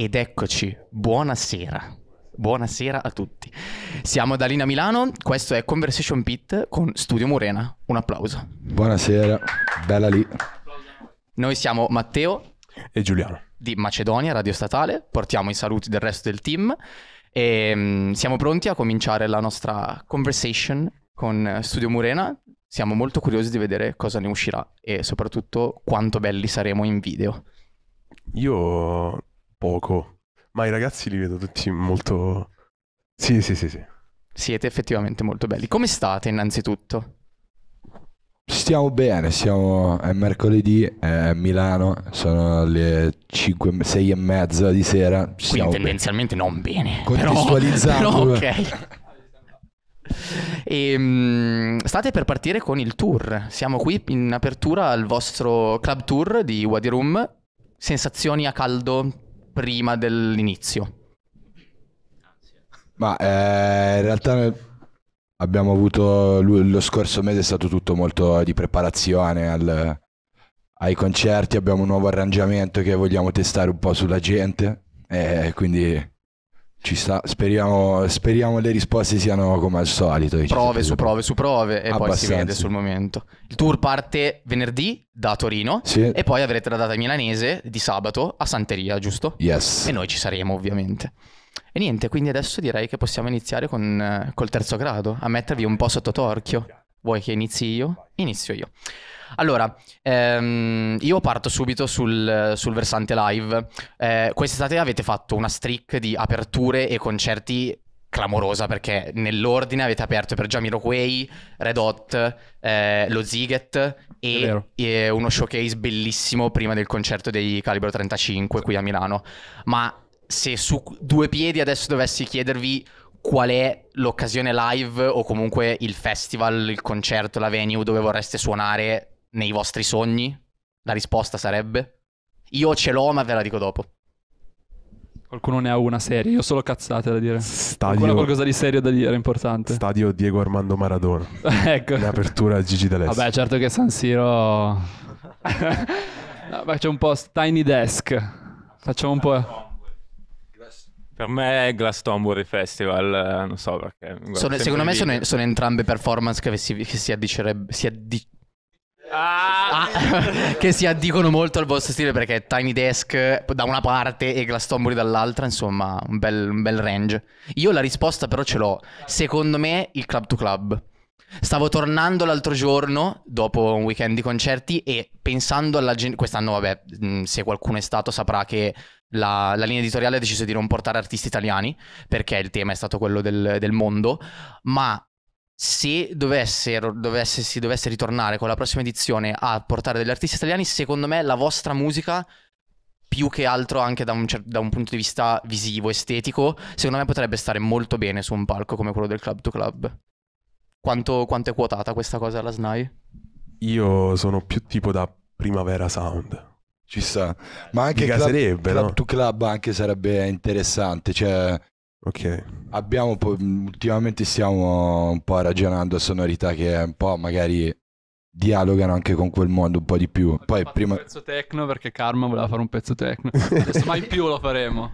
Ed eccoci, buonasera. Buonasera a tutti. Siamo da Lina Milano, questo è Conversation Pit con Studio Morena. Un applauso. Buonasera, bella lì. Noi siamo Matteo e Giuliano di Macedonia Radio Statale, portiamo i saluti del resto del team e ehm, siamo pronti a cominciare la nostra conversation con Studio Morena. Siamo molto curiosi di vedere cosa ne uscirà e soprattutto quanto belli saremo in video. Io poco, ma i ragazzi li vedo tutti molto... Sì, sì, sì, sì. Siete effettivamente molto belli. Come state innanzitutto? Stiamo bene, siamo, è mercoledì, è Milano, sono le 5, 6 e mezza di sera. Quindi tendenzialmente bene. non bene. Contestualizzato. Però, però ok. E, um, state per partire con il tour. Siamo qui in apertura al vostro club tour di Wadi Room. Sensazioni a caldo prima dell'inizio. Ma eh, in realtà abbiamo avuto lo scorso mese è stato tutto molto di preparazione al, ai concerti, abbiamo un nuovo arrangiamento che vogliamo testare un po' sulla gente e eh, quindi ci sta, speriamo, speriamo le risposte siano come al solito. Prove su prove su prove e poi si vede sul momento. Il tour parte venerdì da Torino Sì. e poi avrete la data milanese di sabato a Santeria, giusto? Yes. E noi ci saremo ovviamente. E niente, quindi adesso direi che possiamo iniziare con, eh, col terzo grado, a mettervi un po' sotto torchio. Vuoi che inizi io? Inizio io. Allora, ehm, io parto subito sul, sul versante live. Eh, quest'estate avete fatto una streak di aperture e concerti clamorosa perché nell'ordine avete aperto per Jamiro Jamiroquai, Red Hot, eh, lo Ziget e, e, uno showcase bellissimo prima del concerto dei Calibro 35 qui a Milano. Ma se su due piedi adesso dovessi chiedervi qual è l'occasione live o comunque il festival, il concerto, la venue dove vorreste suonare nei vostri sogni? La risposta sarebbe? Io ce l'ho, ma ve la dico dopo. Qualcuno ne ha una serie, io solo cazzate da dire. Stadio... qualcosa di serio da dire, importante. Stadio Diego Armando Maradona. ecco. L'apertura a Gigi D'Alessio. Vabbè, certo che San Siro... no, c'è un po' Tiny Desk. Facciamo un po'... Per me è Glastonbury Festival, eh, non so perché. Sono, secondo me sono, sono, entrambe performance che si, che si, si addi... ah! Ah, che si addicono molto al vostro stile perché Tiny Desk da una parte e Glastonbury dall'altra, insomma, un bel, un bel range. Io la risposta però ce l'ho. Secondo me il club to club. Stavo tornando l'altro giorno, dopo un weekend di concerti, e pensando alla gente... Quest'anno, vabbè, se qualcuno è stato saprà che la, la, linea editoriale ha deciso di non portare artisti italiani perché il tema è stato quello del, del mondo, ma se dovesse, dovesse, si dovesse ritornare con la prossima edizione a portare degli artisti italiani, secondo me la vostra musica, più che altro anche da un, da un punto di vista visivo, estetico, secondo me potrebbe stare molto bene su un palco come quello del Club to Club. Quanto, quanto è quotata questa cosa alla SNAI? Io sono più tipo da Primavera Sound ci sta. Ma anche club, sarebbe, club to club anche sarebbe interessante. Cioè, ok. Abbiamo po- ultimamente stiamo un po' ragionando a sonorità che un po' magari dialogano anche con quel mondo un po' di più. Ho Poi prima... un pezzo techno perché Karma voleva fare un pezzo techno. Adesso mai più lo faremo.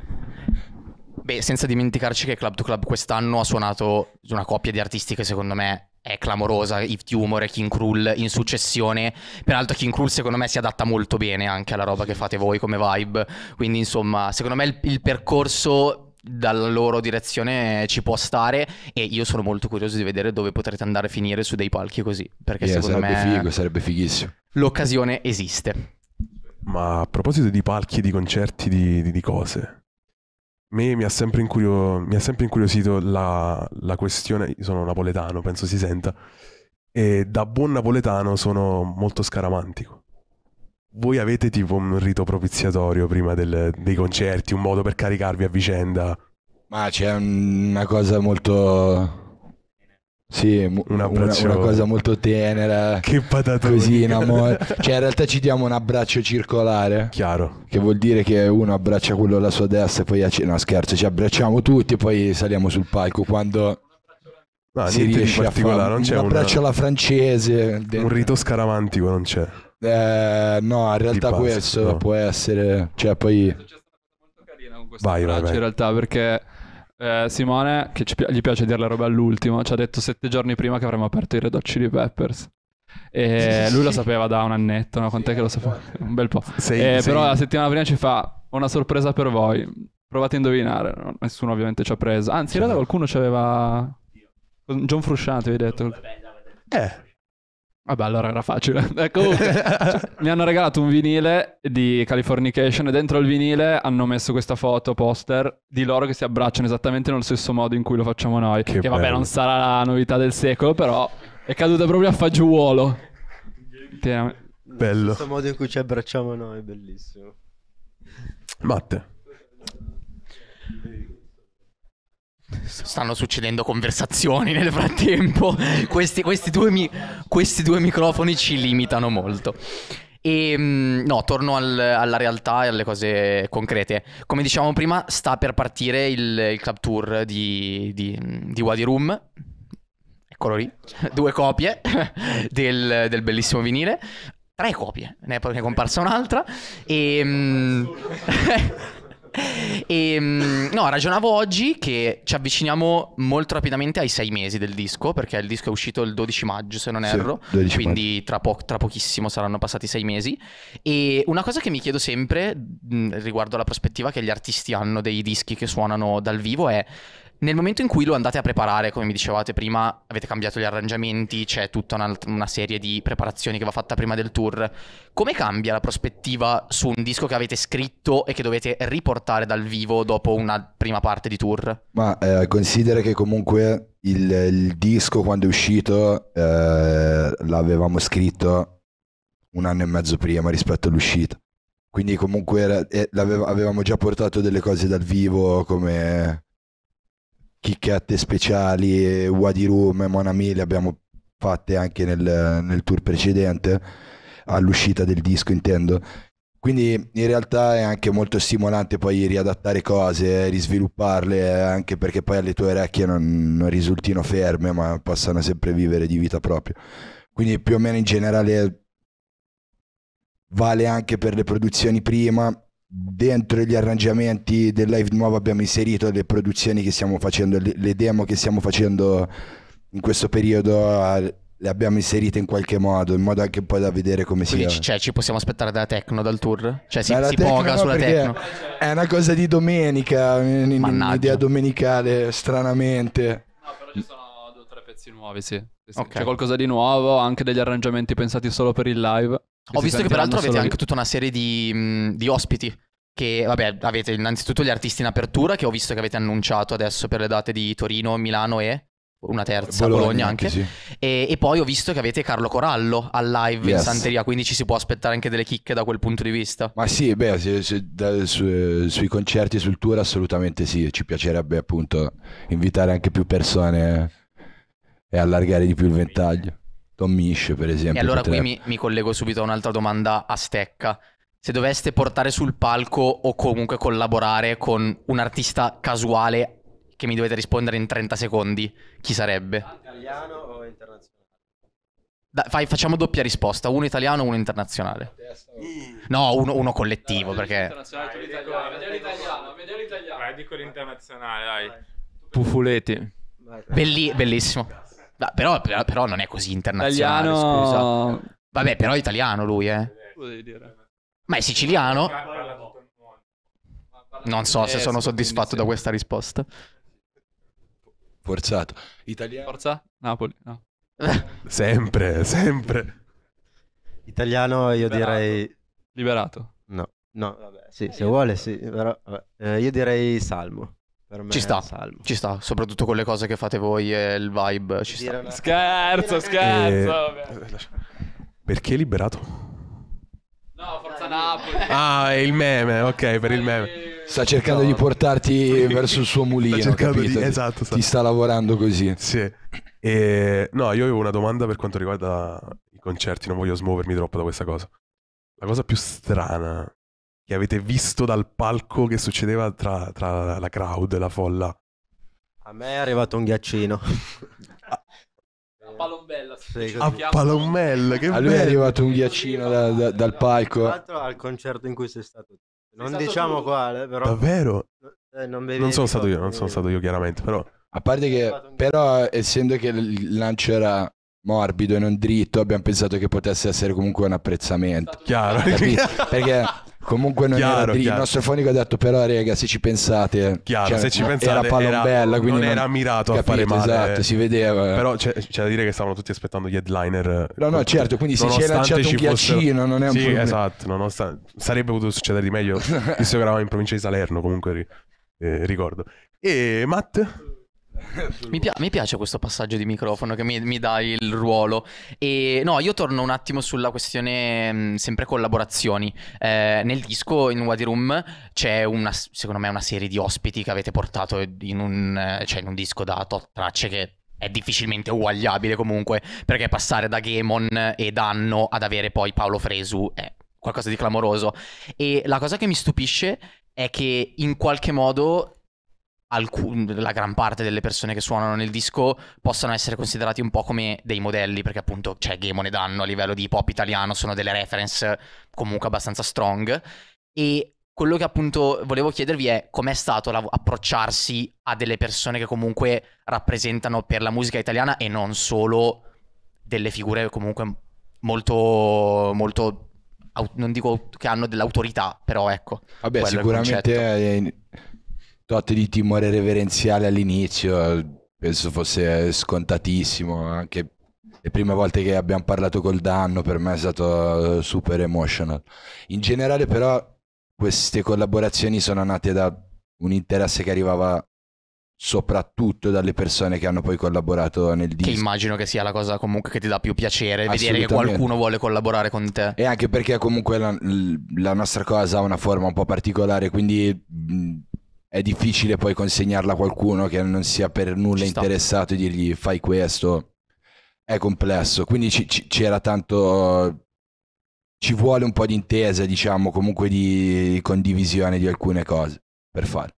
Beh, senza dimenticarci che Club to Club quest'anno ha suonato una coppia di artisti che secondo me è clamorosa, If Tumor e King Krull in successione. Peraltro King Krull secondo me si adatta molto bene anche alla roba che fate voi come vibe, quindi insomma, secondo me il, il percorso dalla loro direzione ci può stare e io sono molto curioso di vedere dove potrete andare a finire su dei palchi così, perché yeah, secondo sarebbe me figo, sarebbe fighissimo. L'occasione esiste. Ma a proposito di palchi, di concerti, di, di, di cose, me mi ha sempre, incurio... mi ha sempre incuriosito la... la questione, Io sono napoletano, penso si senta, e da buon napoletano sono molto scaramantico. Voi avete tipo un rito propiziatorio prima del... dei concerti, un modo per caricarvi a vicenda? Ma c'è una cosa molto sì, un una, una, cosa molto tenera. Che patata. Così in amore. Cioè, in realtà ci diamo un abbraccio circolare. Chiaro. Che vuol dire che uno abbraccia quello alla sua destra e poi... No, scherzo, ci abbracciamo tutti e poi saliamo sul palco. Quando... No, si riesce a fare non c'è un abbraccio una... alla francese. Un rito scaramantico non c'è. Eh, no, in realtà questo no. può essere... Cioè, poi... Vai, vai, vai. In realtà perché eh, Simone, che ci, gli piace dire le robe all'ultimo, ci ha detto sette giorni prima che avremmo aperto i Red Hot Chili Peppers. E lui lo sapeva da un annetto, no? Quant'è sì, che lo sapeva? Eh. Un bel po'. Sei, eh, sei... Però la settimana prima ci fa una sorpresa per voi. Provate a indovinare. No, nessuno ovviamente ci ha preso. Anzi, in realtà qualcuno ci aveva... John Frusciante, vi ho detto. Eh. Vabbè, allora era facile. Eh, mi hanno regalato un vinile di Californication e dentro il vinile hanno messo questa foto poster di loro che si abbracciano esattamente nello stesso modo in cui lo facciamo noi. Che, che vabbè, non sarà la novità del secolo, però è caduta proprio a fagiuolo. Tienami. Bello. Nello stesso modo in cui ci abbracciamo noi, bellissimo. Matte. Stanno succedendo conversazioni nel frattempo. questi, questi, due mi- questi, due microfoni ci limitano molto. E ehm, no, torno al, alla realtà e alle cose concrete. Come dicevamo prima, sta per partire il, il club tour di, di, di Wadi Room. Eccolo lì, due copie del, del bellissimo vinile. Tre copie, ne è, ne è comparsa un'altra. E. Ehm, e mm, no, ragionavo oggi che ci avviciniamo molto rapidamente ai sei mesi del disco, perché il disco è uscito il 12 maggio, se non erro. Sì, quindi tra, po- tra, pochissimo saranno passati sei mesi. E una cosa che mi chiedo sempre mh, mm, riguardo alla prospettiva che gli artisti hanno dei dischi che suonano dal vivo è nel momento in cui lo andate a preparare, come mi dicevate prima, avete cambiato gli arrangiamenti, c'è tutta una, serie di preparazioni che va fatta prima del tour. Come cambia la prospettiva su un disco che avete scritto e che dovete riportare dal vivo dopo una prima parte di tour? Ma eh, considera che comunque il, il, disco quando è uscito eh, l'avevamo scritto un anno e mezzo prima rispetto all'uscita. Quindi comunque era, eh, avevamo già portato delle cose dal vivo come chicchette speciali, Wadi Room, Monami le abbiamo fatte anche nel, nel tour precedente, all'uscita del disco intendo. Quindi in realtà è anche molto stimolante poi riadattare cose, risvilupparle, anche perché poi alle tue orecchie non, non risultino ferme, ma possano sempre vivere di vita propria. Quindi più o meno in generale vale anche per le produzioni prima dentro gli arrangiamenti del live nuovo abbiamo inserito le produzioni che stiamo facendo, le demo che stiamo facendo in questo periodo eh, le abbiamo inserite in qualche modo, in modo anche un po' da vedere come Quindi si cioè, ci possiamo aspettare dalla techno, dal tour? Cioè si, si poga sulla Tecno? È una cosa di domenica, Mannaggia. un'idea domenicale, stranamente. No, però ci sono due o tre pezzi nuovi, sì. sì, sì. Okay. C'è qualcosa di nuovo, anche degli arrangiamenti pensati solo per il live. Ho visto che peraltro avete anche tutta una serie di, di ospiti che vabbè avete innanzitutto gli artisti in apertura che ho visto che avete annunciato adesso per le date di Torino, Milano e una terza Bologna, Bologna anche sì. e, e, poi ho visto che avete Carlo Corallo al live yes. in Santeria quindi ci si può aspettare anche delle chicche da quel punto di vista ma sì beh se, se, da, su, sui concerti sul tour assolutamente sì ci piacerebbe appunto invitare anche più persone e allargare di più il ventaglio Tom Misch, per esempio. E allora qui mi, mi collego subito a un'altra domanda a stecca. Se doveste portare sul palco o comunque collaborare con un artista casuale che mi dovete rispondere in 30 secondi, chi sarebbe? Italiano o internazionale? Da, fai, facciamo doppia risposta, uno italiano o uno internazionale. No, uno, uno collettivo dai, perché... vediamo l'italiano, vediamo l'italiano. Vai, dico l'internazionale, dai. Pufuleti. Belli, bellissimo. Ma però, però, non è così internazionale, italiano... scusa. Vabbè, però è italiano lui, eh. Ma è siciliano. Non so se sono eh, soddisfatto da questa risposta. Forzato. Italiano. Forza? Napoli, no. sempre, sempre. Italiano io Liberato. direi... Liberato. No, no, vabbè, sì, eh, se vuole sì, però, eh, io direi Salmo. Ci sta, ci sta, soprattutto con le cose che fate voi e il vibe ci sta. Scherzo, scherzo. Eh, eh perché liberato? No, Forza Napoli. Ah, è il meme, ok, per il meme. Sta cercando no. di portarti verso il suo mulino. Sta di... Esatto, esatto. Ti sta lavorando così. Sì. E... No, io avevo una domanda per quanto riguarda i concerti, non voglio smuovermi troppo da questa cosa. La cosa più strana che avete visto dal palco che succedeva tra, tra la crowd, e la folla? A me è arrivato un ghiaccino. Palombella. Sì, a Palombella, che A lui bello. è arrivato un ghiaccino da, da, dal palco. Tra l'altro al concerto in cui sei stato. Non sei diciamo stato quale, però... Davvero? Eh, non, non sono stato io, non sono stato io chiaramente, però... A parte che, però, essendo che il lancio era morbido e non dritto, abbiamo pensato che potesse essere comunque un apprezzamento. Chiaro. Perché Comunque non chiaro, era drill. Il nostro fonico ha detto però rega se ci pensate... Chiaro, cioè, se ci pensate... Era palombella, quindi... Non, non era mirato capito, a fare male. Esatto, si vedeva. Però c'è, c'è, da dire che stavano tutti aspettando gli headliner. No, no, certo, quindi se ci c'è lanciato un ghiaccino fossero... non è un sì, problema. esatto, nonostante... sarebbe potuto succedere di meglio. Visto che eravamo in provincia di Salerno, comunque eh, ricordo. E Matt? Mi, pi- mi, piace questo passaggio di microfono che mi, mi dà il ruolo. E no, io torno un attimo sulla questione, mh, mm, sempre collaborazioni. Eh, nel disco in Wadi Room c'è una, secondo me, una serie di ospiti che avete portato in un, eh, cioè in un disco da tot tracce che è difficilmente uguagliabile comunque, perché passare da Gamon e Danno ad avere poi Paolo Fresu è qualcosa di clamoroso. E la cosa che mi stupisce è che in qualche modo alcun, mm, la gran parte delle persone che suonano nel disco possano essere considerati un po' come dei modelli, perché appunto c'è cioè, ne Danno a livello di pop italiano, sono delle reference comunque abbastanza strong. E quello che appunto volevo chiedervi è com'è stato la- approcciarsi a delle persone che comunque rappresentano per la musica italiana e non solo delle figure comunque molto, molto non dico che hanno dell'autorità, però ecco. Vabbè, sicuramente tot di timore reverenziale all'inizio, penso fosse scontatissimo, anche le prime volte che abbiamo parlato col danno per me è stato eh, super emotional. In generale però queste collaborazioni sono nate da un interesse che arrivava soprattutto dalle persone che hanno poi collaborato nel disco. Che immagino che sia la cosa comunque che ti dà più piacere, vedere che qualcuno vuole collaborare con te. E anche perché comunque la, la nostra cosa ha una forma un po' particolare, quindi è difficile poi consegnarla a qualcuno che non sia per nulla interessato e dirgli fai questo. È complesso, quindi c- c- c'era tanto... Ci vuole un po' di intesa, diciamo, comunque di condivisione di alcune cose per fare.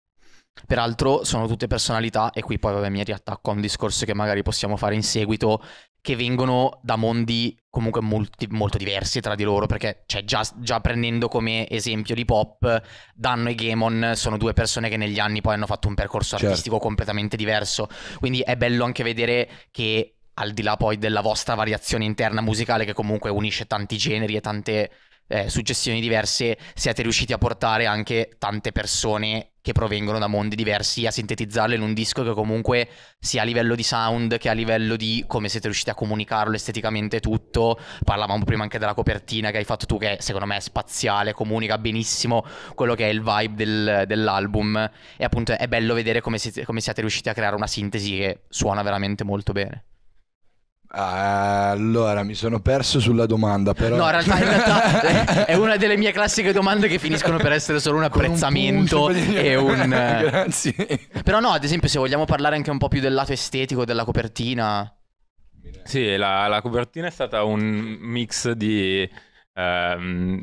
Peraltro sono tutte personalità e qui poi vabbè, mi riattacco a un discorso che magari possiamo fare in seguito che vengono da mondi comunque molti, molto diversi tra di loro, perché cioè, già, già, prendendo come esempio l'hip hop, Danno e Gamon sono due persone che negli anni poi hanno fatto un percorso certo. artistico completamente diverso, quindi è bello anche vedere che al di là poi della vostra variazione interna musicale che comunque unisce tanti generi e tante eh, suggestioni diverse siete riusciti a portare anche tante persone che provengono da mondi diversi a sintetizzarle in un disco che comunque sia a livello di sound che a livello di come siete riusciti a comunicarlo esteticamente tutto. Parlavamo prima anche della copertina che hai fatto tu che secondo me è spaziale, comunica benissimo quello che è il vibe del, dell'album e appunto è bello vedere come siete, come siete riusciti a creare una sintesi che suona veramente molto bene. Allora, mi sono perso sulla domanda, però... No, in realtà, in realtà è una delle mie classiche domande che finiscono per essere solo un apprezzamento un e un... Eh, Grazie. Però no, ad esempio, se vogliamo parlare anche un po' più del lato estetico della copertina... Sì, la, la copertina è stata un mix di... Ehm,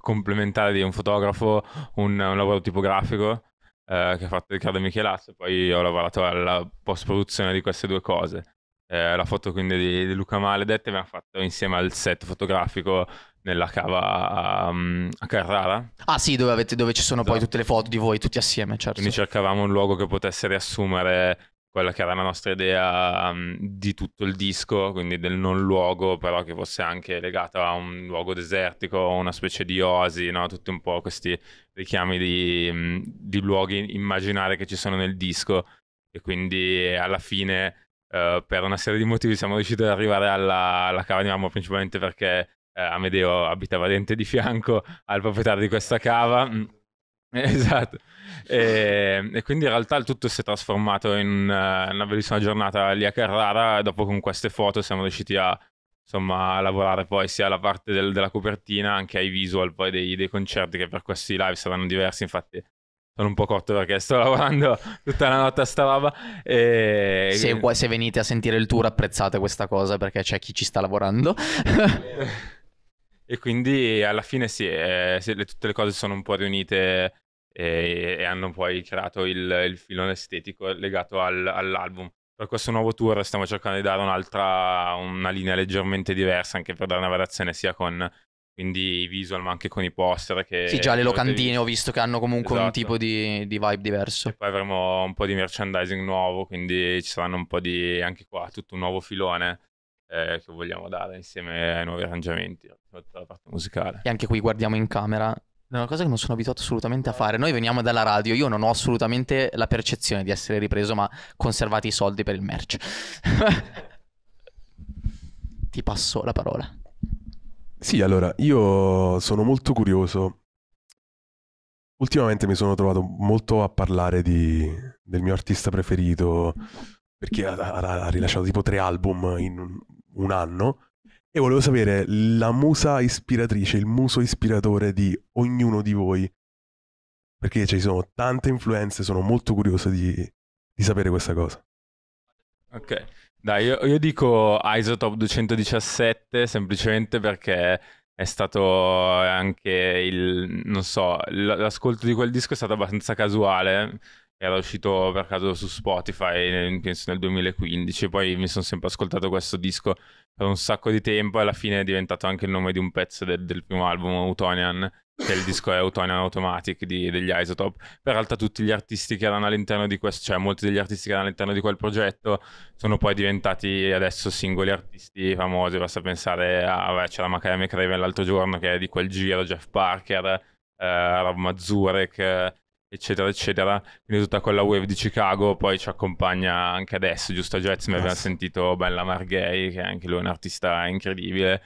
complementare di un fotografo, un, un lavoro tipografico eh, che ha fatto Riccardo Michelazzo, poi ho lavorato alla post-produzione di queste due cose eh, la foto quindi di, di Luca Maledette abbiamo fatto insieme al set fotografico nella cava um, a Carrara. Ah sì, dove, avete, dove ci sono esatto. poi tutte le foto di voi tutti assieme, certo. Quindi cercavamo un luogo che potesse riassumere quella che era la nostra idea um, di tutto il disco, quindi del non luogo, però che fosse anche legata a un luogo desertico, una specie di oasi, no? tutti un po' questi richiami di, mm, di luoghi immaginari che ci sono nel disco e quindi alla fine eh, per una serie di motivi siamo riusciti ad arrivare alla, alla cava di Marmo principalmente perché uh, Amedeo abitava dente di fianco al proprietario di questa cava. Mm. Esatto, e, e, quindi in realtà il tutto si è trasformato in eh, una bellissima giornata lì a Carrara. Dopo, con queste foto, siamo riusciti a insomma, lavorare poi sia alla parte del, della copertina, anche ai visual poi dei, dei, concerti che per questi live saranno diversi. Infatti, sono un po' cotto perché sto lavorando tutta la notte a sta roba. E... Se, se, venite a sentire il tour apprezzate questa cosa perché c'è chi ci sta lavorando. e quindi alla fine sì, eh, le, tutte le cose sono un po' riunite e, e hanno poi creato il, il filone estetico legato al, all'album. Per questo nuovo tour stiamo cercando di dare un'altra, una linea leggermente diversa anche per dare una variazione sia con quindi i visual ma anche con i poster che... Sì, già le locandine ho visto che hanno comunque esatto. un tipo di, di, vibe diverso. E poi avremo un po' di merchandising nuovo, quindi ci saranno un po' di... anche qua tutto un nuovo filone eh, che vogliamo dare insieme ai nuovi arrangiamenti, tutta la parte musicale. E anche qui guardiamo in camera è una cosa che non sono abituato assolutamente a fare. Noi veniamo dalla radio, io non ho assolutamente la percezione di essere ripreso, ma conservati i soldi per il merch. Ti passo la parola. Sì, allora, io sono molto curioso. Ultimamente mi sono trovato molto a parlare di, del mio artista preferito, perché ha, ha- ha rilasciato tipo tre album in un, un anno, e volevo sapere la musa ispiratrice, il muso ispiratore di ognuno di voi, perché ci sono tante influenze, sono molto curioso di, di sapere questa cosa. Ok, dai, io, io dico Isotope 217 semplicemente perché è stato eh, anche il, non so, l'ascolto di quel disco è stato abbastanza casuale, era uscito per caso su Spotify, penso nel 2015, poi mi sono sempre ascoltato questo disco per un sacco di tempo e alla fine è diventato anche il nome di un pezzo del, del primo album, Utonian, che il disco è Autone Automatic di, degli Isotop. Per realtà tutti gli artisti che erano all'interno di questo, cioè molti degli artisti che erano all'interno di quel progetto sono poi diventati adesso singoli artisti famosi, basta pensare a, vabbè, c'era Makaya McRaven l'altro giorno che è di quel giro, Jeff Parker, eh, Rob Mazurek, eh, eccetera, eccetera. Quindi tutta quella wave di Chicago poi ci accompagna anche adesso, giusto a Jets, mi abbiamo sentito Bella Marghei, che anche lui è un artista incredibile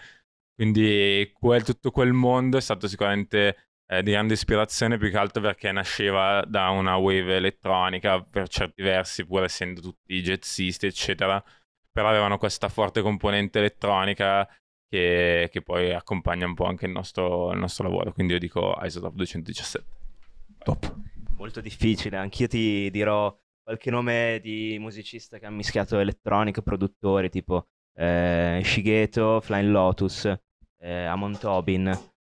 quindi quel, tutto quel mondo è stato sicuramente eh, di grande ispirazione più che altro perché nasceva da una wave elettronica per certi versi, pur essendo tutti jazzisti, eccetera, però avevano questa forte componente elettronica che, che poi accompagna un po' anche il nostro, il nostro lavoro. Quindi io dico Isotop 217. Top. Molto difficile, anch'io ti dirò qualche nome di musicista che ha mischiato elettronica, produttori tipo eh, Shigeto, Flying Lotus, eh, Amon Tobin,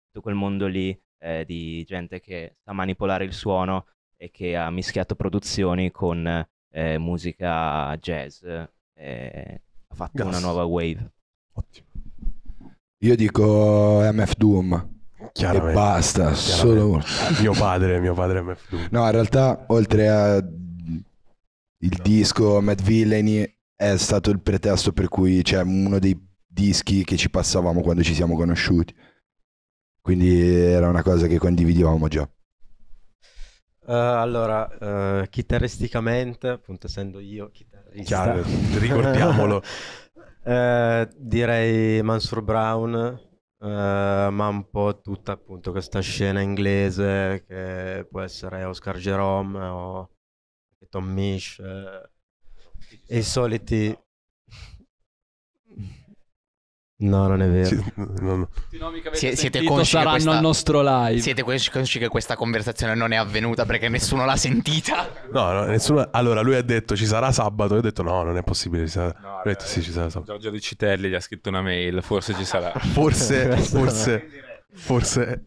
tutto quel mondo lì eh, di gente che sa manipolare il suono e che ha mischiato produzioni con eh, musica jazz. Eh, ha fatto Gas. una nuova wave. Ottimo. Io dico eh, MF Doom. E basta, solo uno. mio padre, mio padre MF Doom. No, in realtà oltre a il disco Mad Villainy è stato il pretesto per cui c'è cioè, uno dei dischi che ci passavamo quando ci siamo conosciuti. Quindi era una cosa che condividevamo già. Uh, allora, uh, chitarristicamente, appunto essendo io chitarrista, Chiaro, ricordiamolo, uh, direi Mansur Brown, ma un po' tutta appunto questa scena inglese che può essere Oscar Jerome o Tom Misch, i soliti No, non è vero. Sì, no, no. Siete, siete consci saranno questa... il nostro live. Siete consci che questa conversazione non è avvenuta perché nessuno l'ha sentita? No, no nessuno... Allora, lui ha detto ci sarà sabato. Io ho detto no, non è possibile. Ci sarà... No, detto, eh, sì, ci sarà sabato. Giorgio di Citelli gli ha scritto una mail. Forse ci sarà. forse, forse, forse.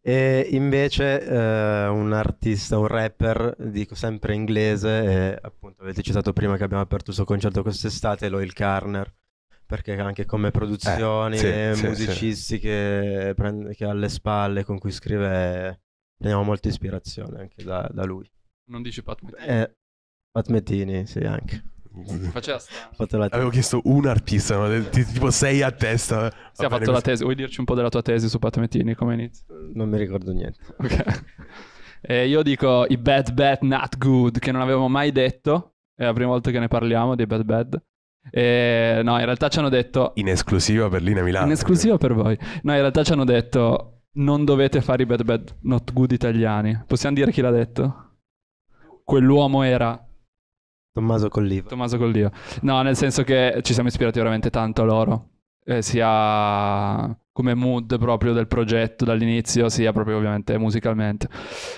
E invece eh, un artista, un rapper, dico sempre inglese, e appunto avete citato prima che abbiamo aperto il suo concerto quest'estate, Loyal Carner perché anche come produzioni eh, sì, musicistiche eh, sì, sì. che ha alle spalle con cui scrive prendiamo molta ispirazione anche da, da lui. Non dici Pat Metini? Eh, Pat Metini, sì, anche. Faceva Avevo chiesto un artista, ma de- t- tipo sei a testa. Si ha fatto la tesi. Vuoi dirci un po' della tua tesi su Pat Metini? Come inizia? Non mi ricordo niente. Ok. Eh, io dico i bad bad not good, che non avevo mai detto. È la prima volta che ne parliamo dei bad bad. E, eh, no, in realtà ci hanno detto... In esclusiva per Lina Milano. In esclusiva per voi. No, in realtà ci hanno detto non dovete fare i bad bad not good italiani. Possiamo dire chi l'ha detto? Quell'uomo era... Tommaso Colliva. Tommaso Colliva. No, nel senso che ci siamo ispirati veramente tanto a loro eh, sia come mood proprio del progetto dall'inizio, sia proprio ovviamente musicalmente.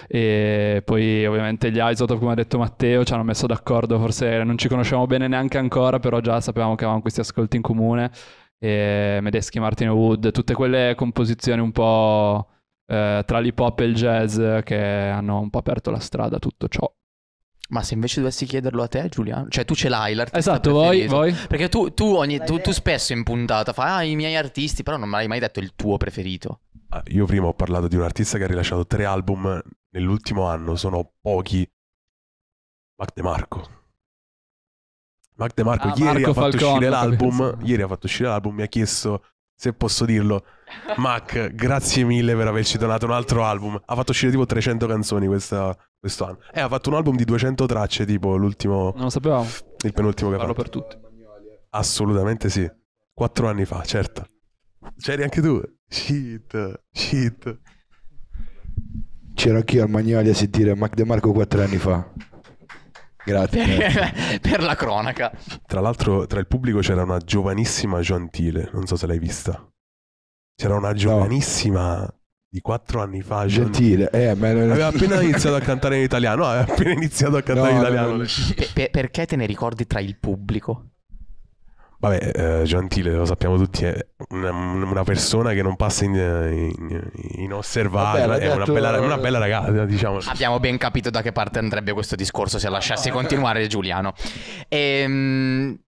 E poi ovviamente gli Isotop, come ha detto Matteo, ci hanno messo d'accordo, forse non ci conosciamo bene neanche ancora, però già sapevamo che avevamo questi ascolti in comune. E Medeschi, Martin Wood, tutte quelle composizioni un po' eh, tra l'hip hop e il jazz che hanno un po' aperto la strada a tutto ciò. Ma se invece dovessi chiederlo a te, Giuliano, cioè tu ce l'hai l'artista Esatto, voi, voi. Perché tu, tu, ogni, tu, tu spesso in puntata fai ah, i miei artisti, però non mi hai mai detto il tuo preferito. Ah, io prima ho parlato di un artista che ha rilasciato tre album nell'ultimo anno, sono pochi. Mac De Marco. Mac De Marco ah, ieri ha fatto Falcone, uscire l'album, ieri ha fatto uscire l'album, mi ha chiesto se posso dirlo. Mac, grazie mille per averci donato un altro album. Ha fatto uscire tipo 300 canzoni questa, questo anno. Eh, ha fatto un album di 200 tracce, tipo l'ultimo... Non lo sapevamo. Il penultimo che ha Parlo fatto. per tutti. Assolutamente sì. Quattro anni fa, certo. C'eri anche tu. Shit, shit. C'ero anch'io al Magnoli a sentire Mac De Marco quattro anni fa. Grazie. Per, la cronaca. Tra l'altro, tra il pubblico c'era una giovanissima Gentile, non so se l'hai vista. C'era una giovanissima di quattro anni fa. Gentile, eh, non... aveva appena iniziato a cantare in italiano. Aveva appena iniziato a cantare no, in italiano. Non... Pe- perché te ne ricordi tra il pubblico? Vabbè, eh, Gentile, lo sappiamo tutti, è una, una persona che non passa in, in, inosservata, Vabbè, è una bella, una bella, ragazza, diciamo. Abbiamo ben capito da che parte andrebbe questo discorso se lasciassi ah. continuare Giuliano. Ehm,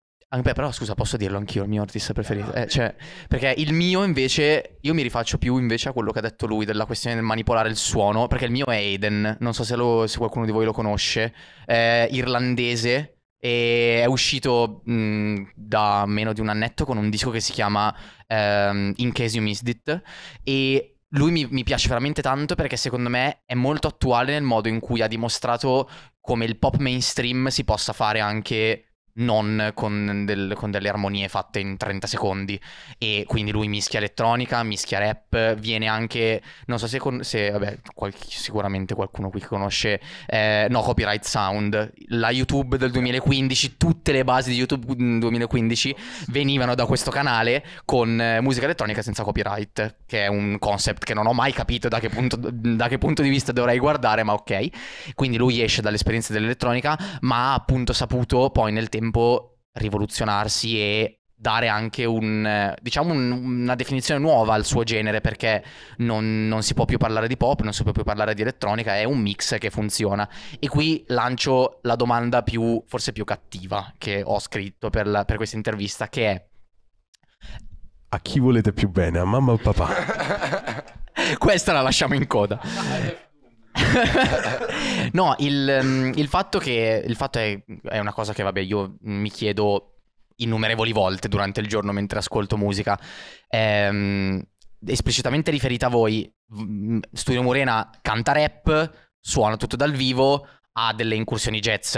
Beh, però scusa, posso dirlo anch'io, il mio artista preferito. Eh, cioè, perché il mio invece, io mi rifaccio più invece a quello che ha detto lui della questione del manipolare il suono, perché il mio è Aiden, non so se, lo, se qualcuno di voi lo conosce, è irlandese e è uscito mh, da meno di un annetto con un disco che si chiama um, In Case You Missed It e lui mi, mi piace veramente tanto perché secondo me è molto attuale nel modo in cui ha dimostrato come il pop mainstream si possa fare anche non con, del, con, delle armonie fatte in 30 secondi e quindi lui mischia elettronica, mischia rap, viene anche, non so se, con, se vabbè, qualche, sicuramente qualcuno qui conosce eh, No Copyright Sound, la YouTube del 2015, tutte le basi di YouTube 2015 mm, venivano da questo canale con eh, musica elettronica senza copyright, che è un concept che non ho mai capito da che punto, da che punto di vista dovrei guardare, ma ok, quindi lui esce dall'esperienza dell'elettronica, ma ha appunto saputo poi nel tempo tempo rivoluzionarsi e dare anche un, diciamo un, una definizione nuova al suo genere perché non, non, si può più parlare di pop, non si può più parlare di elettronica, è un mix che funziona. E qui lancio la domanda più, forse più cattiva che ho scritto per, la, per questa intervista che è... A chi volete più bene, a mamma o papà? questa la lasciamo in coda. Ah, eh. no, il, mm, il, fatto che il fatto è, è una cosa che, vabbè, io mi chiedo innumerevoli volte durante il giorno mentre ascolto musica. Ehm, esplicitamente riferita a voi, Studio Morena canta rap, suona tutto dal vivo, ha delle incursioni jazz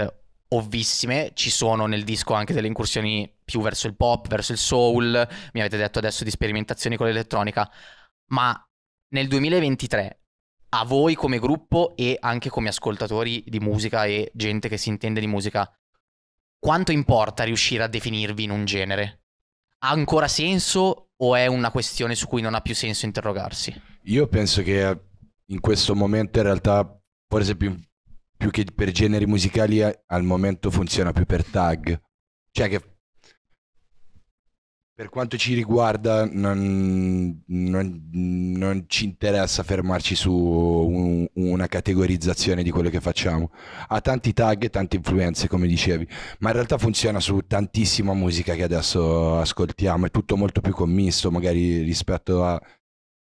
ovvissime, ci sono nel disco anche delle incursioni più verso il pop, verso il soul, mi avete detto adesso di sperimentazioni con l'elettronica, ma nel 2023 a voi come gruppo e anche come ascoltatori di musica e gente che si intende di musica, quanto importa riuscire a definirvi in un genere? Ha ancora senso o è una questione su cui non ha più senso interrogarsi? Io penso che eh, in questo momento in realtà, forse più, più che per generi musicali, eh, al momento funziona più per tag. Cioè che per quanto ci riguarda non, non, non ci interessa fermarci su un, una categorizzazione di quello che facciamo. Ha tanti tag e tante influenze, come dicevi, ma in realtà funziona su tantissima musica che adesso ascoltiamo, è tutto molto più commisto, magari rispetto a,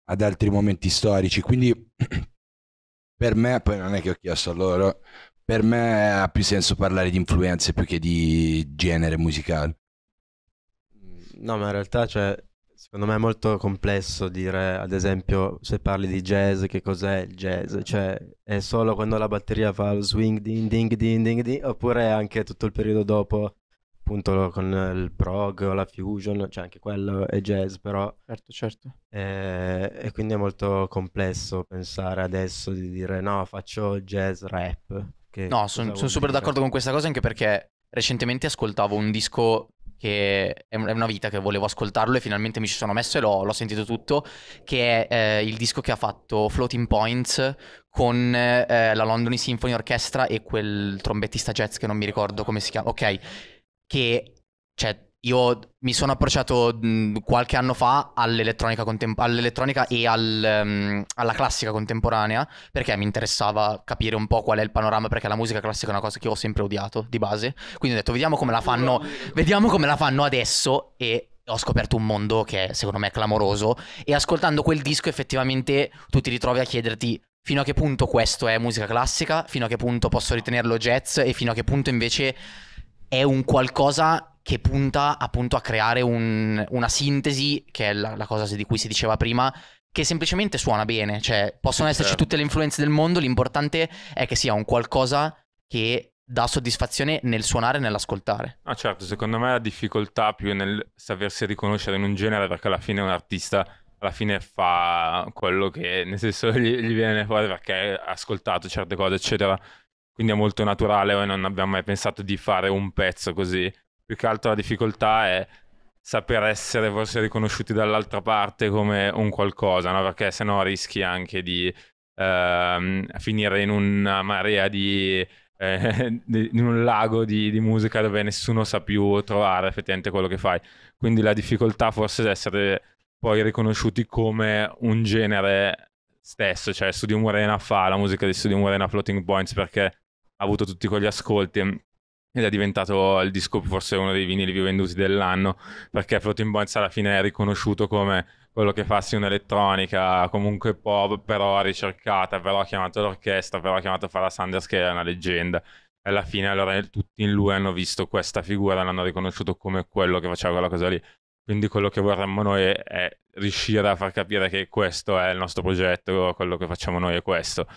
ad altri momenti storici. Quindi per me, poi non è che ho chiesto a loro, per me ha più senso parlare di influenze più che di genere musicale. No, ma in realtà, cioè, secondo me è molto complesso dire, ad esempio, se parli di jazz, che cos'è il jazz? Cioè, è solo quando la batteria fa lo swing, ding, ding, ding, ding, ding oppure anche tutto il periodo dopo, appunto, con il prog o la fusion, cioè anche quello è jazz, però... Certo, certo. È... E quindi è molto complesso pensare adesso di dire, no, faccio jazz rap. no, sono son super d'accordo con questa cosa, anche perché recentemente ascoltavo un disco che è una vita che volevo ascoltarlo e finalmente mi ci sono messo e l'ho, l'ho sentito tutto, che è eh, il disco che ha fatto Floating Points con eh, la London Symphony Orchestra e quel trombettista jazz che non mi ricordo come si chiama, ok, che cioè, io mi sono approcciato mh, mhmm, qualche anno fa all'elettronica, contempo- all'elettronica e al, um, alla classica contemporanea perché mi interessava capire un po' qual è il panorama perché la musica classica è una cosa che ho sempre odiato di base. Quindi ho detto vediamo come la fanno, vediamo come la fanno adesso e ho scoperto un mondo che secondo me è clamoroso e ascoltando quel disco effettivamente tu ti ritrovi a chiederti fino a che punto questo è musica classica, fino a che punto posso ritenerlo jazz e fino a che punto invece è un qualcosa che punta appunto a creare un, una sintesi, che è la, la, cosa di cui si diceva prima, che semplicemente suona bene, cioè possono esserci certo. tutte le influenze del mondo, l'importante è che sia un qualcosa che dà soddisfazione nel suonare e nell'ascoltare. Ah certo, secondo me la difficoltà più è nel sapersi riconoscere in un genere, perché alla fine un artista alla fine fa quello che nel senso gli, gli viene fuori perché ha ascoltato certe cose, eccetera. Quindi è molto naturale, noi non abbiamo mai pensato di fare un pezzo così più che altro la difficoltà è saper essere forse riconosciuti dall'altra parte come un qualcosa, no? perché sennò rischi anche di ehm, finire in una marea eh, di... in un lago di, di, musica dove nessuno sa più trovare effettivamente quello che fai. Quindi la difficoltà forse è essere poi riconosciuti come un genere stesso, cioè Studio Morena fa la musica di Studio Morena Floating Points perché ha avuto tutti quegli ascolti ed è diventato il disco forse uno dei vinili più venduti dell'anno perché Floating Points alla fine è riconosciuto come quello che fa sì un'elettronica comunque pop però ricercata però ha chiamato l'orchestra però ha chiamato Farah Sanders che è una leggenda e alla fine allora tutti in lui hanno visto questa figura l'hanno riconosciuto come quello che faceva quella cosa lì quindi quello che vorremmo noi è riuscire a far capire che questo è il nostro progetto quello che facciamo noi è questo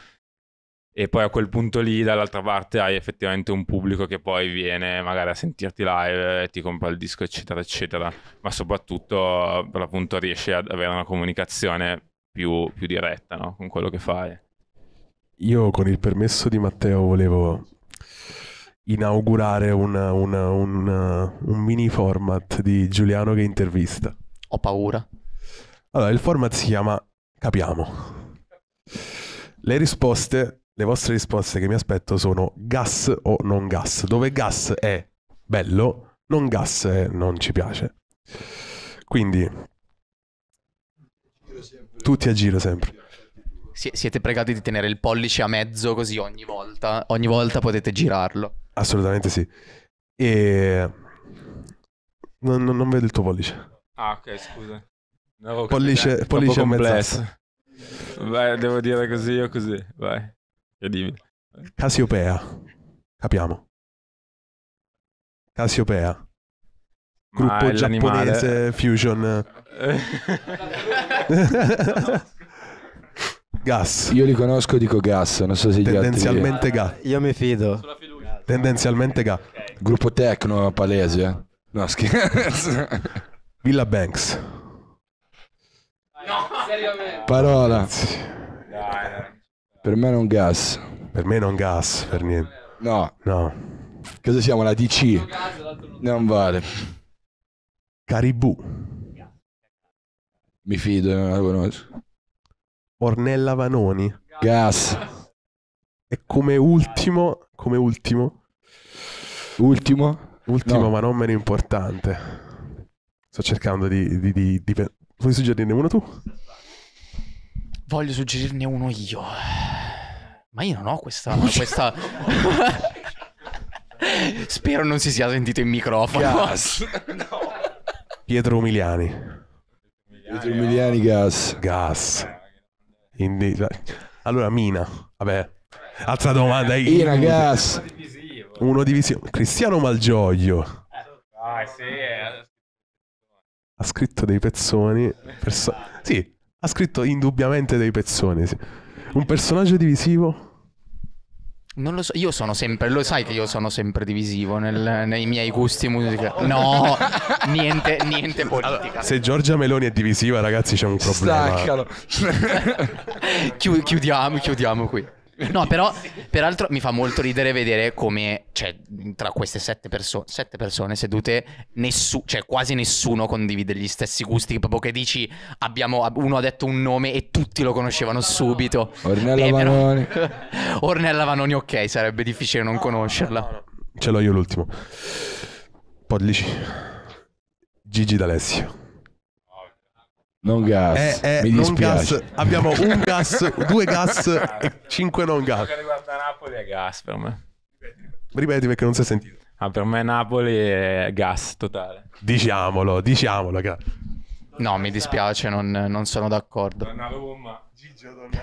e poi a quel punto lì dall'altra parte hai effettivamente un pubblico che poi viene magari a sentirti live, ti compra il disco eccetera eccetera, ma soprattutto per l'appunto riesci ad avere una comunicazione più, più diretta no? con quello che fai. Io con il permesso di Matteo volevo inaugurare una, una, una, un mini format di Giuliano che intervista. Ho paura. Allora, il format si chiama Capiamo. Le risposte le vostre risposte che mi aspetto sono gas o non gas, dove gas è bello, non gas è non ci piace. Quindi, tutti a giro sempre. siete pregati di tenere il pollice a mezzo così ogni volta, ogni volta potete girarlo. Assolutamente sì. E... Non, non, non vedo il tuo pollice. Ah, ok, scusa. Pollice, pollice a mezzo. Beh, devo dire così o così, vai. Incredibile. Casiopea. Capiamo. Cassiopea, Gruppo giapponese Fusion. gas. Io li conosco, dico gas, non so se gli altri. Tendenzialmente ga. Ah, io mi fido. Tendenzialmente ga. Gruppo Tecno palese. Eh. No, scherzo. Villa Banks. Parola. Dai, per me non gas. Per me non gas, per niente. No. No. Cosa siamo? La DC? Non vale. Caribù. Mi fido, non eh, la conosco. Ornella Vanoni. Gas. E come ultimo, come ultimo. Ultimo? Ultimo, no. ma non meno importante. Sto cercando di, di, di, di... Vuoi suggerirne uno tu? Voglio suggerirne uno io. Ma io non ho questa... questa... Spero non si sia sentito in microfono. Gas. Pietro Umiliani. Pietro Umiliani, gas. Gas. Indi- allora, Mina. Vabbè. Altra domanda. Mina, gas. Uno divisivo. Cristiano Malgioglio. Ah, sì. Eh. Ha scritto dei pezzoni. Perso- sì, ha scritto indubbiamente dei pezzoni. Sì. Un personaggio divisivo? Non lo so, io sono sempre, lo sai che io sono sempre divisivo nel, nei miei gusti musicali. No, niente, niente politica. Allora, se Giorgia Meloni è divisiva, ragazzi, c'è un problema. Staccalo. Chiu- chiudiamo, chiudiamo qui. No, però, peraltro, mi fa molto ridere vedere come, cioè, tra queste sette, perso- sette persone sedute, nessu- cioè, quasi nessuno condivide gli stessi gusti. Proprio che dici, abbiamo, uno ha detto un nome e tutti lo conoscevano subito. Eh, Ornella Beh, Vanoni. Però... Ornella Vanoni, ok, sarebbe difficile non conoscerla. Ce l'ho io l'ultimo. Podlici. Gigi D'Alessio. Non gas, eh, eh, mi dispiace. Gas. Abbiamo un gas, due gas e cinque non gas. Per riguarda Napoli è gas per me. Ripeti perché non si è sentito. Ah, per me Napoli è gas totale. Diciamolo, diciamolo. No, mi dispiace, non, non sono d'accordo.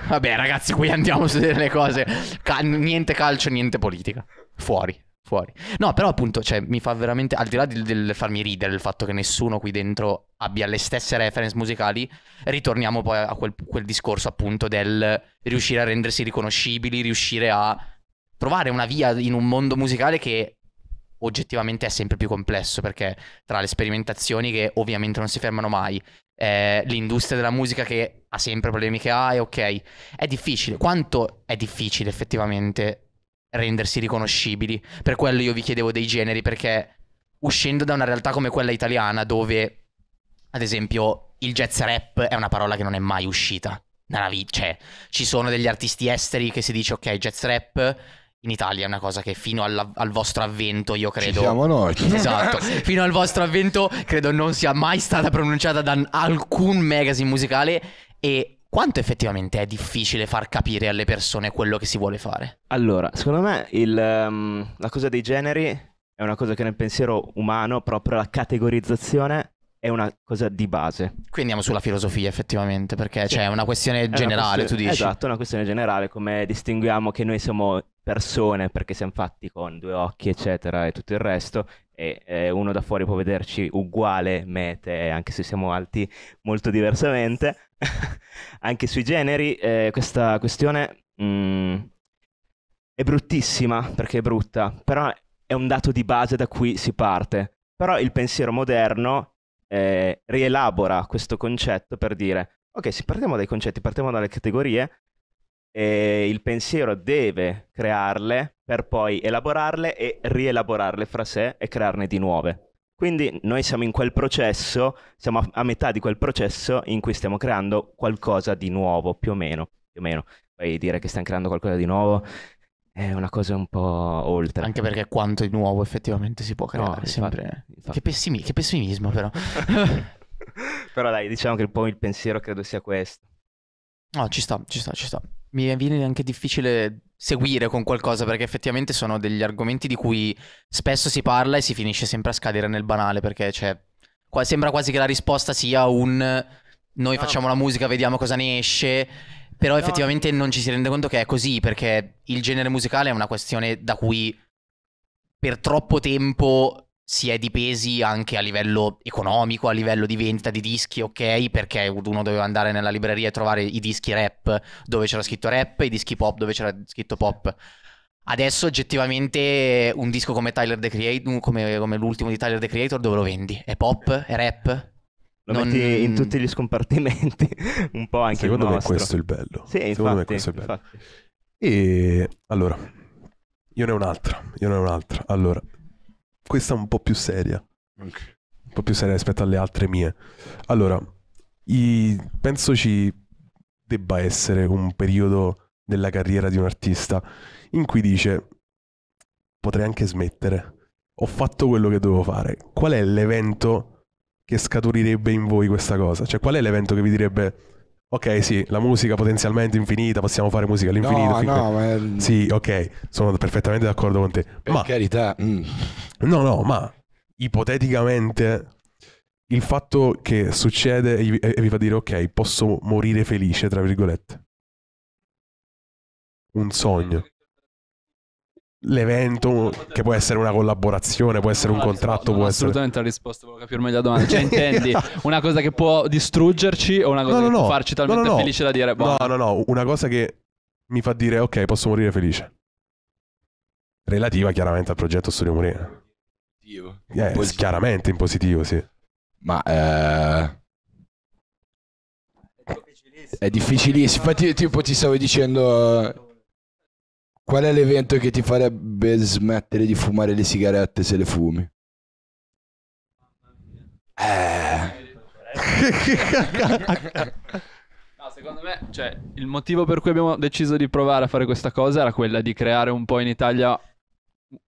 Vabbè ragazzi, qui andiamo su delle cose. Cal- niente calcio, niente politica. Fuori fuori. No, però appunto, cioè, mi fa veramente, al di là del, del farmi ridere il fatto che nessuno qui dentro abbia le stesse reference musicali, ritorniamo poi a quel, quel discorso appunto del riuscire a rendersi riconoscibili, riuscire a trovare una via in un mondo musicale che oggettivamente è sempre più complesso perché tra le sperimentazioni che ovviamente non si fermano mai, eh, l'industria della musica che ha sempre problemi che ha, e ok, è difficile. Quanto è difficile effettivamente rendersi riconoscibili. Per quello io vi chiedevo dei generi, perché uscendo da una realtà come quella italiana, dove ad esempio il jazz rap è una parola che non è mai uscita nella vita, cioè ci sono degli artisti esteri che si dice ok, jazz rap in Italia è una cosa che fino alla, al vostro avvento io credo... Ci siamo noi. Esatto, fino al vostro avvento credo non sia mai stata pronunciata da alcun magazine musicale e quanto effettivamente è difficile far capire alle persone quello che si vuole fare? Allora, secondo me il, um, la cosa dei generi è una cosa che nel pensiero umano, proprio la categorizzazione, è una cosa di base. Qui andiamo sulla filosofia effettivamente, perché sì. c'è cioè, una questione generale, una question- tu dici. Esatto, una questione generale, come distinguiamo che noi siamo persone perché siamo fatti con due occhi, eccetera, e tutto il resto, e eh, uno da fuori può vederci uguale, mete, anche se siamo alti molto diversamente anche sui generi, eh, questa questione mh, mm, è bruttissima perché è brutta, però è un dato di base da cui si parte. Però il pensiero moderno eh, rielabora questo concetto per dire, ok, se partiamo dai concetti, partiamo dalle categorie, e il pensiero deve crearle per poi elaborarle e rielaborarle fra sé e crearne di nuove. Quindi noi siamo in quel processo, siamo a, a, metà di quel processo in cui stiamo creando qualcosa di nuovo, più o meno. Più o meno. Poi dire che stiamo creando qualcosa di nuovo è una cosa un po' oltre. Anche perché quanto di nuovo effettivamente si può creare. No, sempre... infatti. Che, pessimi- che, pessimismo però. però dai, diciamo che un il pensiero credo sia questo. No, ci sta, ci sta, ci sta. Mi viene anche difficile seguire con qualcosa perché effettivamente sono degli argomenti di cui spesso si parla e si finisce sempre a scadere nel banale perché cioè, qua, sembra quasi che la risposta sia un noi no. facciamo la musica, vediamo cosa ne esce, però no. effettivamente non ci si rende conto che è così perché il genere musicale è una questione da cui per troppo tempo si è dipesi anche a livello economico, a livello di vendita di dischi, ok, perché uno doveva andare nella libreria e trovare i dischi rap dove c'era scritto rap, i dischi pop dove c'era scritto pop. Adesso oggettivamente un disco come Tyler The Creator, come, come l'ultimo di Tyler The Creator, dove lo vendi? È pop? È rap? Lo non... metti in tutti gli scompartimenti, un po' anche Secondo il Secondo me questo è il bello. Sì, Secondo infatti, me questo è il bello. Infatti. E allora, io ne ho un'altra, io ne ho un'altra. Allora, questa è un po' più seria. Okay. Un po' più seria rispetto alle altre mie. Allora, i, penso ci debba essere un periodo della carriera di un artista in cui dice potrei anche smettere, ho fatto quello che dovevo fare. Qual è l'evento che scaturirebbe in voi questa cosa? Cioè qual è l'evento che vi direbbe Ok, sì, la musica potenzialmente infinita, possiamo fare musica all'infinito. No, no, ma... Sì, ok, sono perfettamente d'accordo con te. Per ma... carità. Mm. No, no, ma ipoteticamente il fatto che succede e vi fa dire ok, posso morire felice, tra virgolette. Un sogno. Mm l'evento che può essere una collaborazione, può essere un contratto, può assolutamente essere... Assolutamente la risposta, capire meglio la domanda. Cioè intendi una cosa che può distruggerci o una cosa no, che no, può farci talmente felice da dire... Boh, no, no, no, una cosa che mi fa dire ok, posso morire felice. Relativa chiaramente al progetto Studio Morena. Eh, positivo. Chiaramente in positivo, sì. Ma... Eh... È difficilissimo, infatti tipo ti stavo dicendo Qual è l'evento che ti farebbe smettere di fumare le sigarette se le fumi? Eh. No, secondo me, cioè, il motivo per cui abbiamo deciso di provare a fare questa cosa era quella di creare un po' in Italia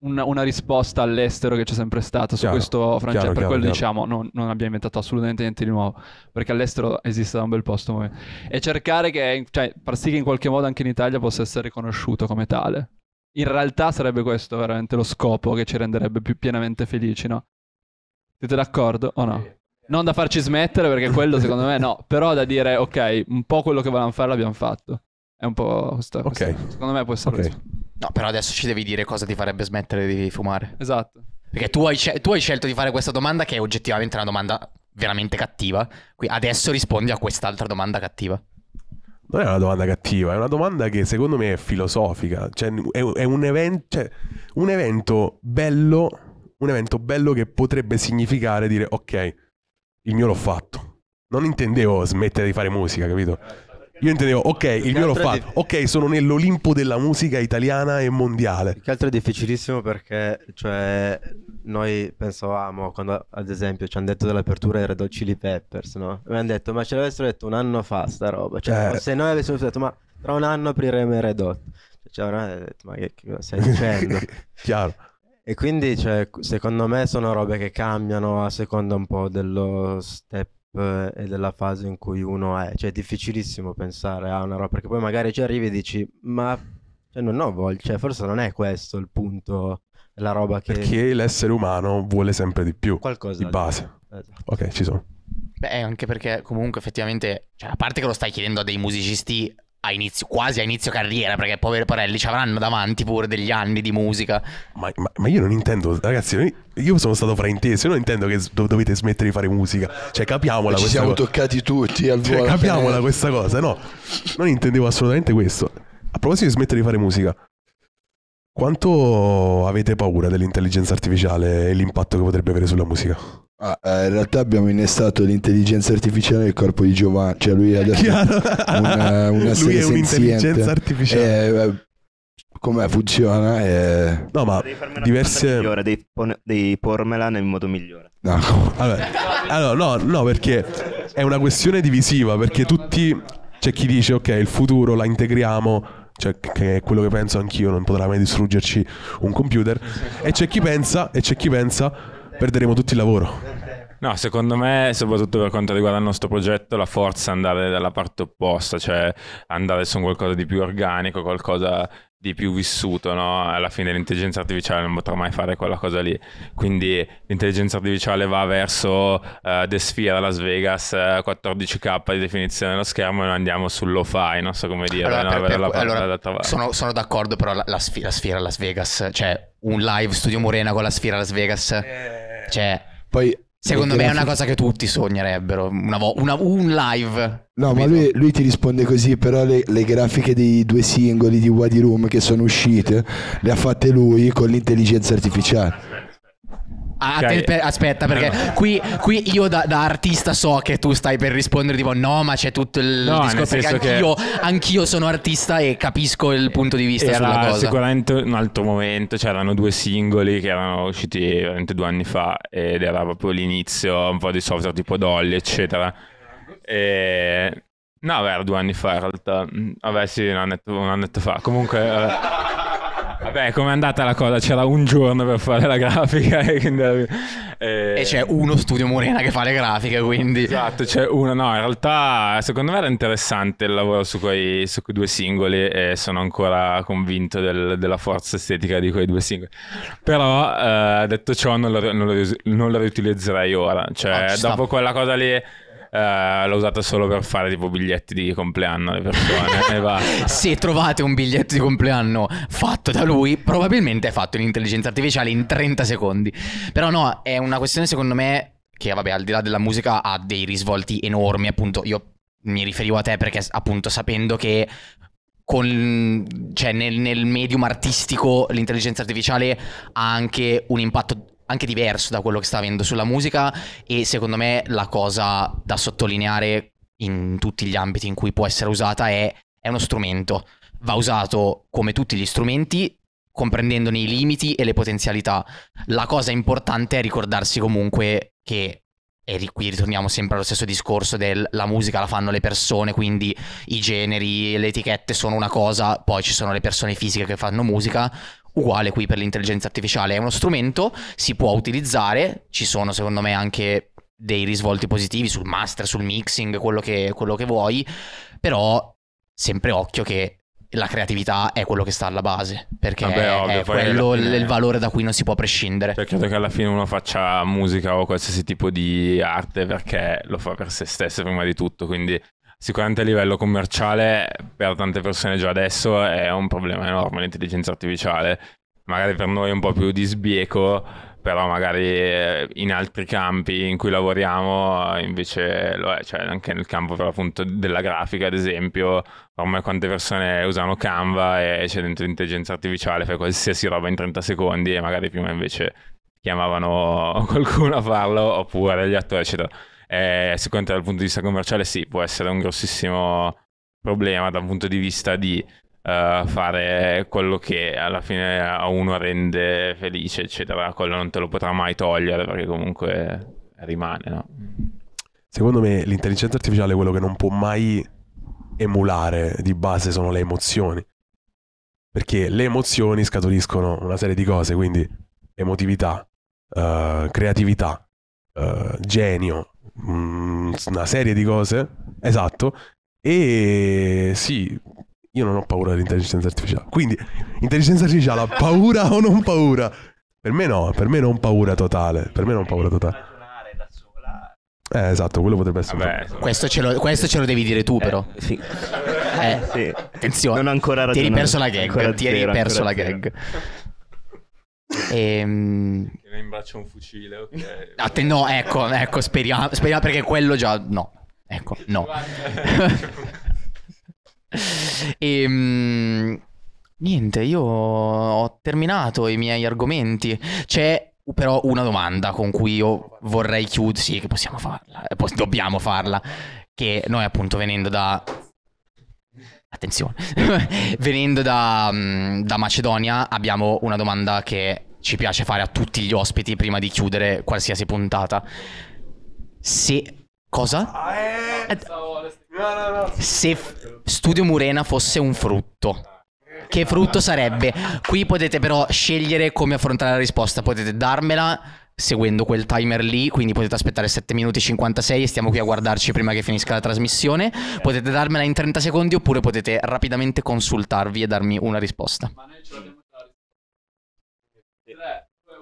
una, una, risposta all'estero che c'è sempre stata su chiaro, questo francese, per chiaro, quello chiaro. diciamo non, non abbiamo inventato assolutamente niente di nuovo, perché all'estero esiste da un bel posto e cercare che, cioè, far sì che in qualche modo anche in Italia possa essere riconosciuto come tale. In realtà sarebbe questo veramente lo scopo che ci renderebbe più pienamente felici, no? Siete d'accordo o no? Non da farci smettere perché quello secondo me no, però da dire ok, un po' quello che volevamo fare l'abbiamo fatto. È un po' questo. Okay. Secondo me può essere okay. No, però adesso ci devi dire cosa ti farebbe smettere di fumare. Esatto. Perché tu hai, tu hai scelto di fare questa domanda che è oggettivamente una domanda veramente cattiva. Qui adesso rispondi a quest'altra domanda cattiva. Non è una domanda cattiva, è una domanda che secondo me è filosofica. Cioè, è, è un, event, cioè, un, evento bello, un evento bello che potrebbe significare dire ok, il mio l'ho fatto. Non intendevo smettere di fare musica, capito? Io intendevo, ok, il mio l'ho fatto, ok, sono nell'Olimpo della musica italiana e mondiale. che altro è difficilissimo perché, cioè, noi pensavamo, quando ad esempio ci hanno detto dell'apertura dei Red Chili Peppers, no? Mi hanno detto, ma ce l'avessero detto un anno fa sta roba, cioè, eh. se noi avessimo detto, ma tra un anno apriremo i Red Hot, cioè, avranno cioè, detto, ma che, che stai dicendo? Chiaro. E quindi, cioè, secondo me sono robe che cambiano a seconda un po' dello step e della fase in cui uno è, cioè è difficilissimo pensare a una roba, perché poi magari ci arrivi e dici ma cioè, non ho voglia, cioè, forse non è questo il punto, la roba che... Perché l'essere umano vuole sempre di più, qualcosa di base. Esatto. Ok, ci sono. Beh, anche perché comunque effettivamente, cioè, a parte che lo stai chiedendo a dei musicisti a inizio, quasi a inizio carriera, perché poveri parelli ci avranno davanti pure degli anni di musica. Ma, ma, ma io non intendo, ragazzi, io sono stato frainteso, io non intendo che do, dovete smettere di fare musica. Cioè, capiamola Ci siamo cosa. toccati tutti al volo. Cioè, capiamola questa cosa, no? Non intendevo assolutamente questo. A proposito di smettere di fare musica, quanto avete paura dell'intelligenza artificiale e l'impatto che potrebbe avere sulla musica? Ah, eh, in realtà abbiamo innestato l'intelligenza artificiale nel corpo di Giovanni, cioè lui adesso eh, una, una lui è un'intelligenza artificiale. Eh, eh, Come funziona? Eh... No, ma diverse... Migliore, devi, pon- devi pormela nel modo migliore. No, allora, allora, no, no, perché è una questione divisiva, perché tutti... C'è chi dice, ok, il futuro la integriamo, cioè che è quello che penso anch'io, non potrà mai distruggerci un computer, e c'è chi pensa, e c'è chi pensa perderemo tutti il lavoro. No, secondo me, soprattutto per quanto riguarda il nostro progetto, la forza è andare dalla parte opposta, cioè andare su qualcosa di più organico, qualcosa di più vissuto, no? Alla fine l'intelligenza artificiale non potrà mai fare quella cosa lì. Quindi l'intelligenza artificiale va verso uh, The Sphere Las Vegas, 14K eh, di definizione dello schermo e noi andiamo fi non so come dire. Allora, no? per, per, per, allora sono, sono, d'accordo, però la, la, sfera, la sfera Las Vegas, cioè un live Studio Morena con la sfera Las Vegas... Eh cioè, poi, secondo me è una cosa che tutti sognerebbero, una vo- una- un live. No, capito? ma lui, lui, ti risponde così, però le, le, grafiche dei due singoli di Wadi Room che sono uscite le ha fatte lui con l'intelligenza artificiale. A te, aspetta, perché no. qui, qui, io da, da, artista so che tu stai per rispondere tipo no, ma c'è tutto il no, discorso perché anch'io, che... anch'io, sono artista e capisco il punto di vista era sulla cosa. sicuramente un altro momento, c'erano due singoli che erano usciti veramente due anni fa ed era proprio l'inizio un po' di software tipo Dolly, eccetera. E... No, era due anni fa in realtà. Mm, vabbè, sì, un annetto, un annetto fa. Comunque... Eh, Vabbè, com'è andata la cosa? C'era un giorno per fare la grafica. E, quindi, eh... e c'è uno studio Morena che fa le grafiche, quindi... Esatto, c'è uno. No, in realtà secondo me era interessante il lavoro su quei, su quei due singoli e sono ancora convinto del, della forza estetica di quei due singoli. Però, eh, detto ciò, non lo, non, lo, non lo riutilizzerei ora. Cioè, oh, dopo sta... quella cosa lì eh, l'ho usata solo per fare tipo biglietti di compleanno alle persone. Se trovate un biglietto di compleanno fatto da lui, probabilmente è fatto in intelligenza artificiale in 30 secondi. Però no, è una questione secondo me che vabbè, al di là della musica ha dei risvolti enormi, appunto io mi riferivo a te perché appunto sapendo che con, cioè nel, nel, medium artistico l'intelligenza artificiale ha anche un impatto anche diverso da quello che sta avendo sulla musica e secondo me la cosa da sottolineare in tutti gli ambiti in cui può essere usata è, è uno strumento. Va usato come tutti gli strumenti, comprendendone i limiti e le potenzialità. La cosa importante è ricordarsi comunque che, e qui ritorniamo sempre allo stesso discorso del la musica la fanno le persone, quindi i generi, le etichette sono una cosa, poi ci sono le persone fisiche che fanno musica, Uguale qui per l'intelligenza artificiale, è uno strumento, si può utilizzare, ci sono secondo me anche dei risvolti positivi sul master, sul mixing, quello che, quello che vuoi, però sempre occhio che la creatività è quello che sta alla base, perché Vabbè, è, ovvio, è quello fine... il valore da cui non si può prescindere. Cioè, credo che alla fine uno faccia musica o qualsiasi tipo di arte perché lo fa per se stesso prima di tutto, quindi sicuramente a livello commerciale per tante persone già adesso è un problema enorme l'intelligenza artificiale, magari per noi è un po' più di sbieco, però magari eh, in altri campi in cui lavoriamo eh, invece lo è, cioè anche nel campo per l'appunto della grafica ad esempio, ormai quante persone usano Canva e c'è dentro l'intelligenza artificiale, fai qualsiasi roba in 30 secondi e magari prima invece chiamavano qualcuno a farlo oppure gli attori eccetera eh, sicuramente dal punto di vista commerciale sì, può essere un grossissimo problema dal punto di vista di uh, fare quello che alla fine a uno rende felice, eccetera. Quello non te lo potrà mai togliere perché comunque rimane, no? Secondo me l'intelligenza artificiale è quello che non può mai emulare di base sono le emozioni. Perché le emozioni scaturiscono una serie di cose, quindi emotività, uh, creatività, uh, genio, Mm, una serie di cose, esatto, e sì, io non ho paura dell'intelligenza artificiale. Quindi, intelligenza artificiale ha paura o non paura? Per me no, per me non paura totale, per me non paura totale. Eh, esatto, quello potrebbe essere. Vabbè, un... questo, ce lo, questo, ce lo, devi dire tu, eh, però. sì. Eh, sì. Attenzione. Non ho ancora ragione. Ti hai perso la gag. Ti eri perso la gag. E, ehm, che ne imbraccia un fucile, ok. A ah, te no, ecco, ecco, speriamo, speriamo perché quello già no. Ecco, no. e, ehm, mh, niente, io ho terminato i miei argomenti. C'è però una domanda con cui io vorrei chiudere, sì, che possiamo farla, eh, dobbiamo farla, che noi appunto venendo da Attenzione. Venendo da, mm, da Macedonia abbiamo una domanda che ci piace fare a tutti gli ospiti prima di chiudere qualsiasi puntata. Se... Cosa? Eh, Se Studio Murena fosse un frutto, che frutto sarebbe? Qui potete però scegliere come affrontare la risposta. Potete darmela seguendo quel timer lì, quindi potete aspettare 7 minuti e 56 e stiamo qui a guardarci prima che finisca la trasmissione. Potete darmela in 30 secondi oppure potete rapidamente consultarvi e darmi una risposta.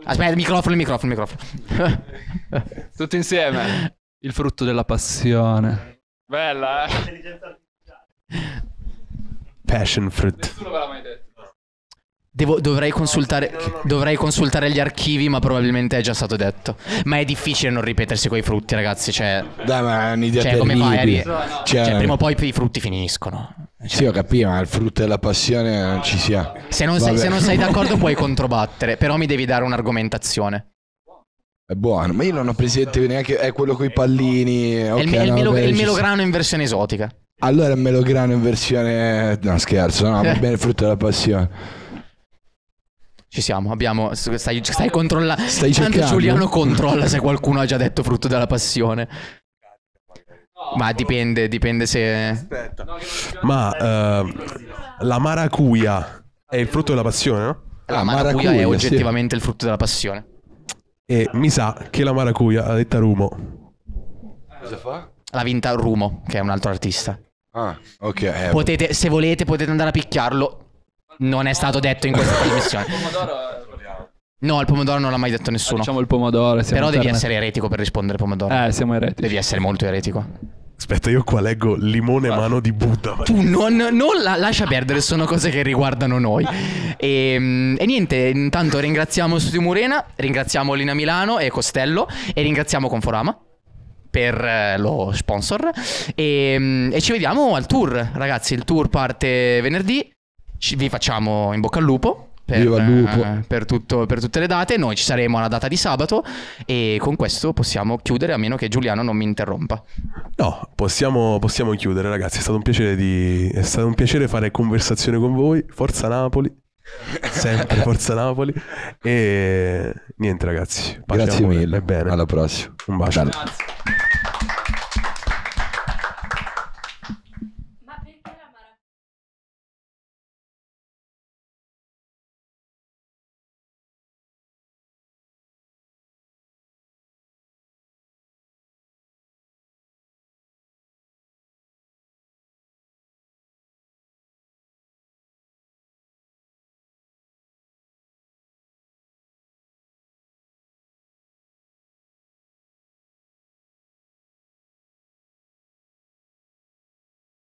Aspetta, il microfono, il microfono, il microfono. Tutti insieme. Il frutto della passione. Bella, eh? Passion fruit. Nessuno ve l'ha mai detto. Devo, dovrei, consultare, dovrei consultare gli archivi, ma probabilmente è già stato detto. Ma è difficile non ripetersi quei frutti, ragazzi. Cioè, Dai, ma è un'idea cioè, come fai? A... Cioè, cioè, eh. prima o poi i frutti finiscono. Cioè. Sì, ho capito, ma il frutto della passione non ci sia. Se non, sei, se non sei d'accordo, puoi controbattere, però mi devi dare un'argomentazione. È buono, ma io non ho presente neanche. È quello con i pallini. Okay, è il, no, melo, il melograno in versione esotica. Allora è melograno in versione. No, scherzo, no, eh. va bene il frutto della passione. Ci siamo, abbiamo. Stai, stai controllando. Stai cercando. Tanto Giuliano controlla se qualcuno ha già detto frutto della passione. Ma dipende, dipende se. Aspetta. Ma uh, la maracuia è il frutto della passione, no? La maracuia, maracuia è oggettivamente sì. il frutto della passione. E mi sa che la maracuia ha detta Rumo. Cosa fa? L'ha vinta Rumo, che è un altro artista. Ah, ok. Eh. Potete, se volete, potete andare a picchiarlo non è stato detto in questa trasmissione. Eh, no, il pomodoro non l'ha mai detto nessuno. Facciamo il pomodoro. Però devi internet. essere eretico per rispondere al pomodoro. Eh, siamo eretici. Devi essere molto eretico. Aspetta, io qua leggo limone ah. mano di Buddha. Tu non, non la, lascia perdere, sono cose che riguardano noi. E, ehm, e niente, intanto ringraziamo Studio Murena, ringraziamo Lina Milano e Costello e ringraziamo Conforama per eh, lo sponsor. E, ehm, e ci vediamo al tour, ragazzi. Il tour parte venerdì ci, vi facciamo in bocca al lupo. Per, eh, per, tutto, per, tutte le date. Noi ci saremo alla data di sabato e con questo possiamo chiudere a meno che Giuliano non mi interrompa. No, possiamo, possiamo chiudere ragazzi, è stato, un piacere di, è stato un piacere fare conversazione con voi. Forza Napoli, sempre Forza Napoli. E niente ragazzi, grazie mille, bene. alla prossima. Un bacio. Grazie.